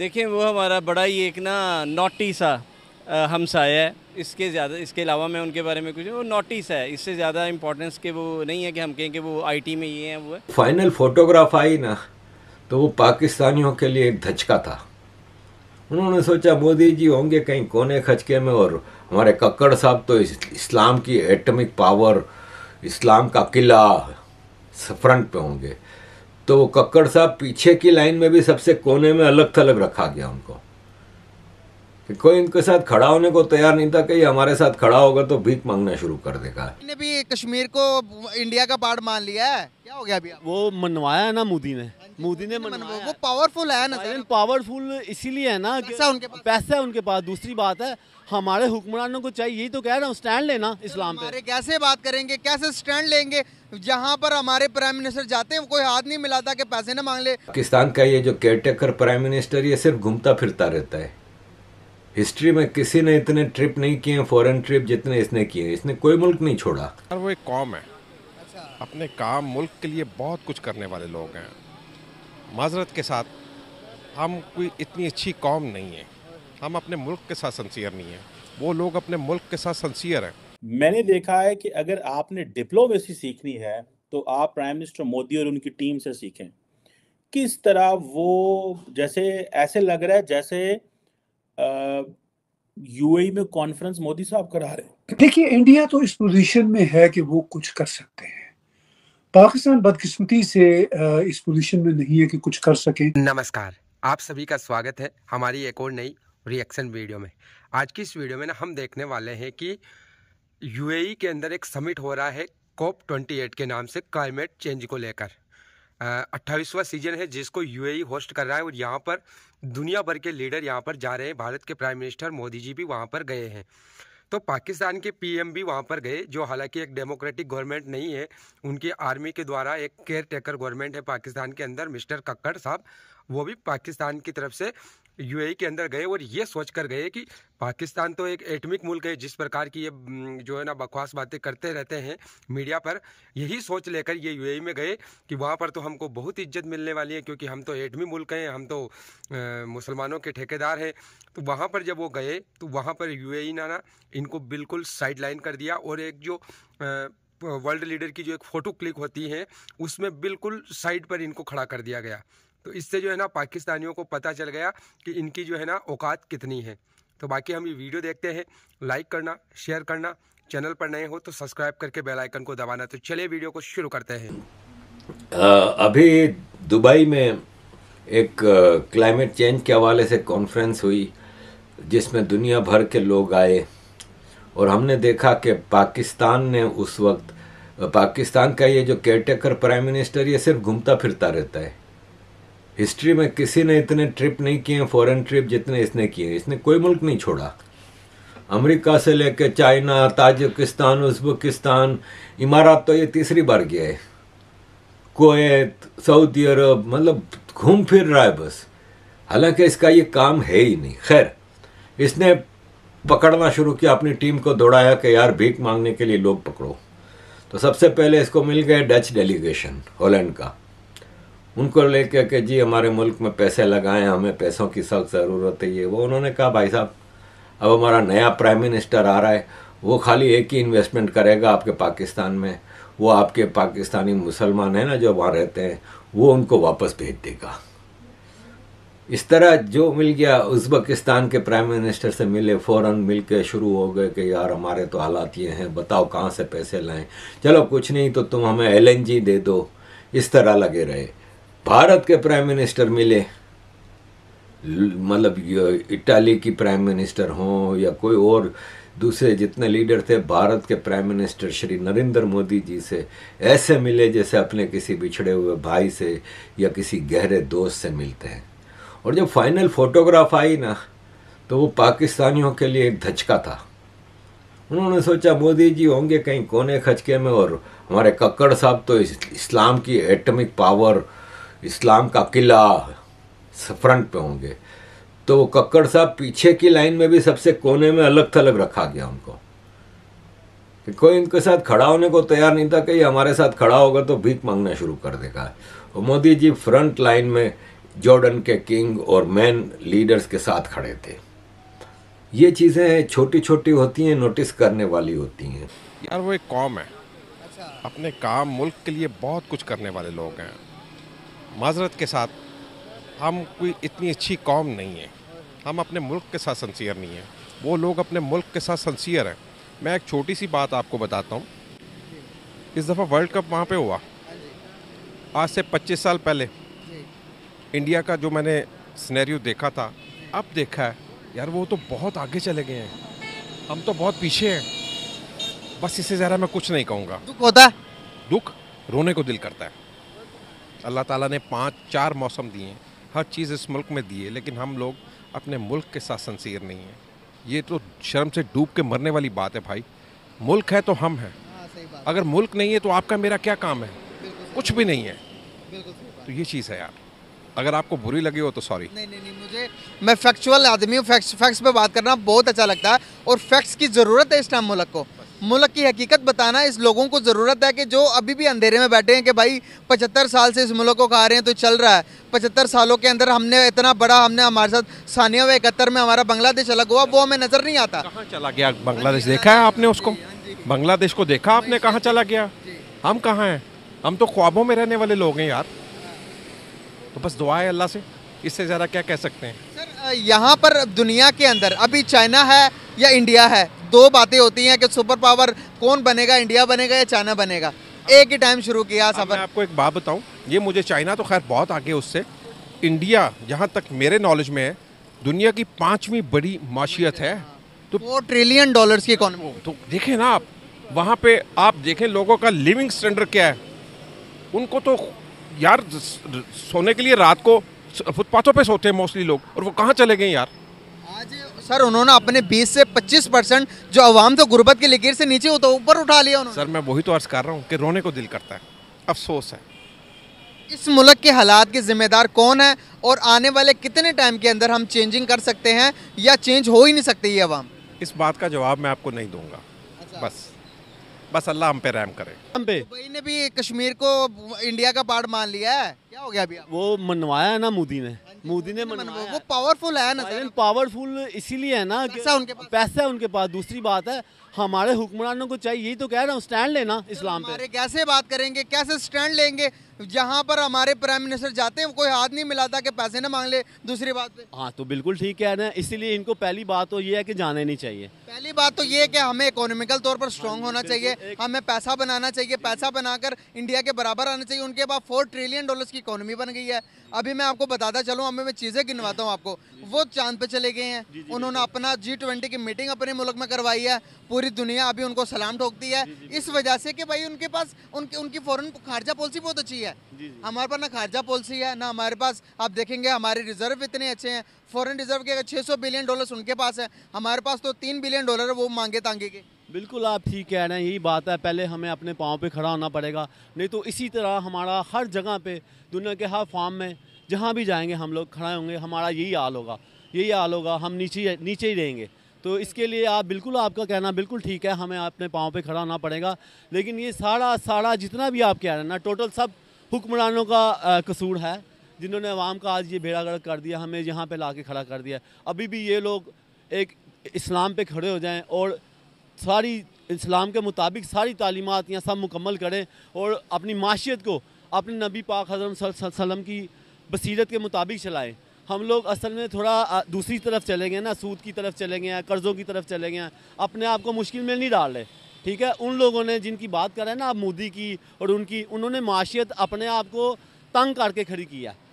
देखें वो हमारा बड़ा ही एक ना नोटी सा हमसाया है इसके ज़्यादा इसके अलावा मैं उनके बारे में कुछ वो नोटिस है इससे ज़्यादा इम्पोर्टेंस के वो नहीं है कि हम कहें कि वो आईटी में ये हैं वो है फाइनल फोटोग्राफ आई ना तो वो पाकिस्तानियों के लिए एक धचका था उन्होंने सोचा मोदी जी होंगे कहीं कोने खचके में और हमारे कक्कड़ साहब तो इस, इस्लाम की एटमिक पावर इस्लाम का किला फ्रंट पे होंगे तो वो कक्कड़ साहब पीछे की लाइन में भी सबसे कोने में अलग थलग रखा गया उनको कि कोई इनके साथ खड़ा होने को तैयार नहीं था कि हमारे साथ खड़ा होगा तो भीख मांगना शुरू कर देगा भी कश्मीर को इंडिया का पार्ट मान लिया है क्या हो गया अभी वो मनवाया है ना मोदी ने मोदी ने मनवाया वो पावरफुल है ना पावरफुल इसीलिए है ना पैसा उनके पास पैसा है उनके पास दूसरी बात है हमारे हुक्मरानों को चाहिए यही तो कह रहा हूँ स्टैंड लेना इस्लाम पे कैसे बात करेंगे कैसे स्टैंड लेंगे जहाँ पर हमारे प्राइम मिनिस्टर जाते हैं कोई हाथ नहीं मिलाता कि पैसे ना मांग ले पाकिस्तान का ये जो केयरटेकर प्राइम मिनिस्टर ये सिर्फ घूमता फिरता रहता है हिस्ट्री में किसी ने इतने ट्रिप नहीं किए फॉरेन ट्रिप जितने इसने किए इसने कोई मुल्क नहीं छोड़ा वो एक कॉम है अपने काम मुल्क के लिए बहुत कुछ करने वाले लोग हैं माजरत के साथ हम कोई इतनी अच्छी कौम नहीं है हम अपने मुल्क के साथ सनसियर नहीं है वो लोग अपने मुल्क के साथ सनसियर हैं मैंने देखा है कि अगर आपने डिप्लोमेसी सीखनी है तो आप प्राइम मिनिस्टर मोदी और उनकी टीम से सीखें किस तरह वो जैसे ऐसे लग रहा है जैसे यूएई e में कॉन्फ्रेंस मोदी साहब करा रहे हैं देखिए इंडिया तो इस पोजीशन में है कि वो कुछ कर सकते हैं पाकिस्तान बदकिस्मती से इस पोजीशन में नहीं है कि कुछ कर सके नमस्कार आप सभी का स्वागत है हमारी एक और नई रिएक्शन वीडियो में आज की इस वीडियो में ना हम देखने वाले हैं कि यूएई e के अंदर एक समिट हो रहा है कोप 28 के नाम से क्लाइमेट चेंज को लेकर अट्ठाईसवां सीजन है जिसको यूएई होस्ट e कर रहा है और यहाँ पर दुनिया भर के लीडर यहाँ पर जा रहे हैं भारत के प्राइम मिनिस्टर मोदी जी भी वहाँ पर गए हैं तो पाकिस्तान के पीएम भी वहाँ पर गए जो हालांकि एक डेमोक्रेटिक गवर्नमेंट नहीं है उनकी आर्मी के द्वारा एक केयर टेकर गवर्नमेंट है पाकिस्तान के अंदर मिस्टर कक्कड़ साहब वो भी पाकिस्तान की तरफ से यूएई के अंदर गए और ये सोच कर गए कि पाकिस्तान तो एक एटमिक मुल्क है जिस प्रकार की ये जो है ना बकवास बातें करते रहते हैं मीडिया पर यही सोच लेकर ये यूएई में गए कि वहाँ पर तो हमको बहुत इज्जत मिलने वाली है क्योंकि हम तो एटमी मुल्क हैं हम तो मुसलमानों के ठेकेदार हैं तो वहाँ पर जब वो गए तो वहाँ पर यू ने ना इनको बिल्कुल साइड लाइन कर दिया और एक जो आ, वर्ल्ड लीडर की जो एक फ़ोटो क्लिक होती है उसमें बिल्कुल साइड पर इनको खड़ा कर दिया गया तो इससे जो है ना पाकिस्तानियों को पता चल गया कि इनकी जो है ना औकात कितनी है तो बाकी हम ये वीडियो देखते हैं लाइक करना शेयर करना चैनल पर नए हो तो सब्सक्राइब करके बेल आइकन को दबाना तो चलिए वीडियो को शुरू करते हैं आ, अभी दुबई में एक क्लाइमेट चेंज के हवाले से कॉन्फ्रेंस हुई जिसमें दुनिया भर के लोग आए और हमने देखा कि पाकिस्तान ने उस वक्त पाकिस्तान का ये जो केयरटेकर प्राइम मिनिस्टर ये सिर्फ घूमता फिरता रहता है हिस्ट्री में किसी ने इतने ट्रिप नहीं किए फॉरेन ट्रिप जितने इसने किए इसने कोई मुल्क नहीं छोड़ा अमेरिका से लेकर चाइना ताजिकिस्तान उज्बेकिस्तान इमारात तो ये तीसरी बार गया है कोत सऊदी अरब मतलब घूम फिर रहा है बस हालांकि इसका ये काम है ही नहीं खैर इसने पकड़ना शुरू किया अपनी टीम को दौड़ाया कि यार भीख मांगने के लिए लोग पकड़ो तो सबसे पहले इसको मिल गए डच डेलीगेशन हॉलैंड का उनको लेकर के जी हमारे मुल्क में पैसे लगाएं हमें पैसों की सख्त ज़रूरत है ये वो उन्होंने कहा भाई साहब अब हमारा नया प्राइम मिनिस्टर आ रहा है वो खाली एक ही इन्वेस्टमेंट करेगा आपके पाकिस्तान में वो आपके पाकिस्तानी मुसलमान हैं ना जो वहाँ रहते हैं वो उनको वापस भेज देगा इस तरह जो मिल गया उज्बकिस्तान के प्राइम मिनिस्टर से मिले फ़ौरन मिल के शुरू हो गए कि यार हमारे तो हालात ये हैं बताओ कहाँ से पैसे लाएं चलो कुछ नहीं तो तुम हमें एलएनजी दे दो इस तरह लगे रहे भारत के प्राइम मिनिस्टर मिले मतलब इटाली की प्राइम मिनिस्टर हों या कोई और दूसरे जितने लीडर थे भारत के प्राइम मिनिस्टर श्री नरेंद्र मोदी जी से ऐसे मिले जैसे अपने किसी बिछड़े हुए भाई से या किसी गहरे दोस्त से मिलते हैं और जब फाइनल फोटोग्राफ आई ना तो वो पाकिस्तानियों के लिए एक धचका था उन्होंने सोचा मोदी जी होंगे कहीं कोने खचके में और हमारे कक्कड़ साहब तो इस्लाम की एटमिक पावर इस्लाम का किला फ्रंट पे होंगे तो वो कक्कड़ साहब पीछे की लाइन में भी सबसे कोने में अलग थलग रखा गया उनको कि कोई इनके साथ खड़ा होने को तैयार नहीं था कि हमारे साथ खड़ा होगा तो भीख मांगना शुरू कर देगा और मोदी जी फ्रंट लाइन में जॉर्डन के किंग और मैन लीडर्स के साथ खड़े थे ये चीज़ें छोटी छोटी होती हैं नोटिस करने वाली होती हैं यार वो एक कॉम है अपने काम मुल्क के लिए बहुत कुछ करने वाले लोग हैं माजरत के साथ हम कोई इतनी अच्छी कौम नहीं है हम अपने मुल्क के साथ सनसियर नहीं हैं वो लोग अपने मुल्क के साथ सनसियर हैं मैं एक छोटी सी बात आपको बताता हूँ इस दफ़ा वर्ल्ड कप वहाँ पे हुआ आज से 25 साल पहले इंडिया का जो मैंने स्नैरियो देखा था अब देखा है यार वो तो बहुत आगे चले गए हैं हम तो बहुत पीछे हैं बस इससे ज़रा मैं कुछ नहीं कहूँगा दुख होता है दुख रोने को दिल करता है अल्लाह ताला ने पांच चार मौसम दिए हैं हर चीज़ इस मुल्क में दी है लेकिन हम लोग अपने मुल्क के साथ सनसीर नहीं हैं ये तो शर्म से डूब के मरने वाली बात है भाई मुल्क है तो हम हैं हाँ, अगर मुल्क नहीं है तो आपका मेरा क्या काम है कुछ भी नहीं है तो ये चीज़ है यार अगर आपको बुरी लगी हो तो सॉरी नहीं नहीं नहीं मुझे मैं फैक्चुअल आदमी हूँ फैक्स फैक्ट्स पे बात करना बहुत अच्छा लगता है और फैक्ट्स की ज़रूरत है इस टाइम मुल्क को मुल्क की हकीकत बताना इस लोगों को ज़रूरत है कि जो अभी भी अंधेरे में बैठे हैं कि भाई पचहत्तर साल से इस मुल्क को खा रहे हैं तो चल रहा है पचहत्तर सालों के अंदर हमने इतना बड़ा हमने हमारे साथ सानिया व इकहत्तर में हमारा बांग्लादेश अलग हुआ वो हमें नज़र नहीं आता कहाँ चला गया बांग्लादेश देखा है आपने उसको हाँ हाँ बांग्लादेश को देखा हाँ आपने कहाँ चला गया हम कहाँ हैं हम तो ख्वाबों में रहने वाले लोग हैं यार तो बस दुआ है अल्लाह से इससे ज़्यादा क्या कह सकते हैं सर यहाँ पर दुनिया के अंदर अभी चाइना है या इंडिया है दो बातें होती हैं कि सुपर पावर कौन बनेगा इंडिया बनेगा या चाइना बनेगा एक ही टाइम शुरू किया सफर आपको एक बात बताऊं ये मुझे चाइना तो खैर बहुत आगे उससे इंडिया जहाँ तक मेरे नॉलेज में है दुनिया की पाँचवीं बड़ी माशियत है तो वो ट्रिलियन डॉलर्स की कौन तो, तो देखें ना आप वहाँ पे आप देखें लोगों का लिविंग स्टैंडर्ड क्या है उनको तो यार सोने के लिए रात को फुटपाथों पर सोते हैं मोस्टली लोग और वो कहाँ चले गए यार आज सर उन्होंने अपने 20 से 25 परसेंट जो आवाम तो गुर्बत की लकीर से नीचे हो तो ऊपर उठा लिया उन्होंने सर मैं वही तो अर्ज़ कर रहा हूँ कि रोने को दिल करता है अफसोस है इस मुल्क के हालात के ज़िम्मेदार कौन है और आने वाले कितने टाइम के अंदर हम चेंजिंग कर सकते हैं या चेंज हो ही नहीं सकते ये आवाम इस बात का जवाब मैं आपको नहीं दूँगा अच्छा। बस बस अल्लाह हम पे रहम करे हम पे दुबई ने भी कश्मीर को इंडिया का पार्ट मान लिया है क्या हो गया अभी वो मनवाया है ना मोदी ने हाँ मोदी ने मनवाया वो पावरफुल है ना पावरफुल इसीलिए है ना पैसा उनके पास पैसा है उनके पास दूसरी बात है हमारे हुक्मरानों को चाहिए यही तो कह रहा हूँ स्टैंड लेना इस्लाम पे कैसे बात करेंगे कैसे स्टैंड लेंगे जहाँ पर हमारे प्राइम मिनिस्टर जाते हैं कोई हाथ नहीं मिलाता कि पैसे ना मांग ले दूसरी बात हाँ तो बिल्कुल ठीक है ना इसीलिए इनको पहली बात तो ये है कि जाने नहीं चाहिए पहली बात तो ये है कि हमें इकोनॉमिकल तौर पर स्ट्रांग हाँ होना चाहिए हमें पैसा बनाना चाहिए पैसा बनाकर इंडिया के बराबर आना चाहिए उनके पास फोर ट्रिलियन डॉलर की इकोनॉमी बन गई है अभी मैं आपको बताता चलूँ अभी मैं चीज़ें गिनवाता हूँ आपको वो चांद पे चले गए हैं उन्होंने अपना जी ट्वेंटी की मीटिंग अपने मुल्क में करवाई है पूरी दुनिया अभी उनको सलाम ठोकती है इस वजह से कि भाई उनके पास उनके उनकी फॉरन खारजा पॉलिसी बहुत अच्छी है हमारे पास ना खारजा पॉलिसी है ना हमारे पास आप देखेंगे हमारे रिजर्व इतने अच्छे हैं फॉरन रिजर्व के अगर सौ बिलियन डॉलर्स उनके पास है हमारे पास तो तीन बिलियन डॉलर वो मांगे तांगे के बिल्कुल आप ठीक कह रहे हैं यही बात है पहले हमें अपने पाँव पे खड़ा होना पड़ेगा नहीं तो इसी तरह हमारा हर जगह पे दुनिया के हर फार्म में जहाँ भी जाएंगे हम लोग खड़े होंगे हमारा यही हाल होगा यही हाल होगा हम नीचे नीचे ही रहेंगे तो इसके लिए आप बिल्कुल आपका कहना बिल्कुल ठीक है हमें अपने पाँव पर खड़ा होना पड़ेगा लेकिन ये सारा सारा जितना भी आप कह रहे हैं ना टोटल सब हुक्मरानों का कसूर है जिन्होंने आवाम का आज ये भेड़ागढ़ कर दिया हमें यहाँ पर ला के खड़ा कर दिया अभी भी ये लोग एक इस्लाम पे खड़े हो जाएं और सारी इस्लाम के मुताबिक सारी तालीमत यहाँ सब मुकम्मल करें और अपनी माशियत को अपने नबी पाक हजरम सल्लम की बसीरत के मुताबिक चलाएँ हम लोग असल में थोड़ा दूसरी तरफ चले गए ना सूद की तरफ चले गए हैं कर्ज़ों की तरफ चले गए हैं अपने आप को मुश्किल में नहीं डाल रहे ठीक है उन लोगों ने जिनकी बात करें ना आप मोदी की और उनकी उन्होंने माशियत अपने आप को तंग करके खड़ी किया है